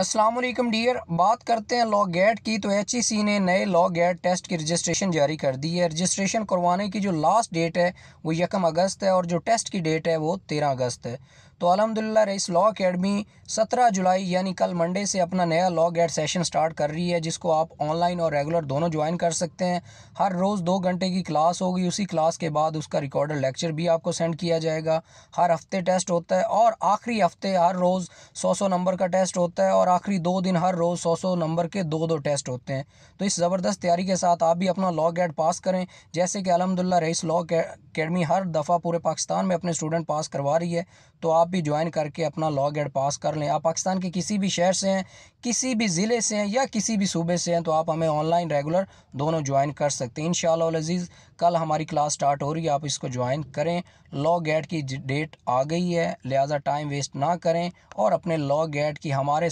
Aslam dear बात करते हैं लॉ गेट की तो एच e ने नए लॉ गेट टेस्ट की रजिस्ट्रेशन जारी कर दी है रजिस्ट्रेशन करवाने की जो लास्ट डेट है वो यकम अगस्त है और जो टेस्ट की डेट है वो तेरह अगस्त है तो अलहमदिल्ला रईस लॉ अकेडमी 17 जुलाई यानी कल मंडे से अपना नया लॉ गेट सेशन स्टार्ट कर रही है जिसको आप ऑनलाइन और रेगुलर दोनों ज्वाइन कर सकते हैं हर रोज़ दो घंटे की क्लास होगी उसी क्लास के बाद उसका रिकॉर्डेड लेक्चर भी आपको सेंड किया जाएगा हर हफ्ते टेस्ट होता है और आखिरी हफ्ते हर रोज़ सौ सौ नंबर का टेस्ट होता है और आखिरी दो दिन हर रोज़ सौ सौ नंबर के दो दो टेस्ट होते हैं तो इस ज़बरदस्त तैयारी के साथ आप भी अपना लॉ गेट पास करें जैसे कि अलहमदिल्ला रईस लॉ अकेडमी हर दफ़ा पूरे पाकिस्तान में अपने स्टूडेंट पास करवा रही है तो आप आप भी ज्वाइन करके अपना लॉग एड पास कर लें आप पाकिस्तान के किसी भी शहर से हैं किसी भी ज़िले से हैं या किसी भी सूबे से हैं तो आप हमें ऑनलाइन रेगुलर दोनों ज्वाइन कर सकते हैं इन शजीज़ कल हमारी क्लास स्टार्ट हो रही है आप इसको ज्वाइन करें लॉ गेट की डेट आ गई है लिहाजा टाइम वेस्ट ना करें और अपने लॉ गेट की हमारे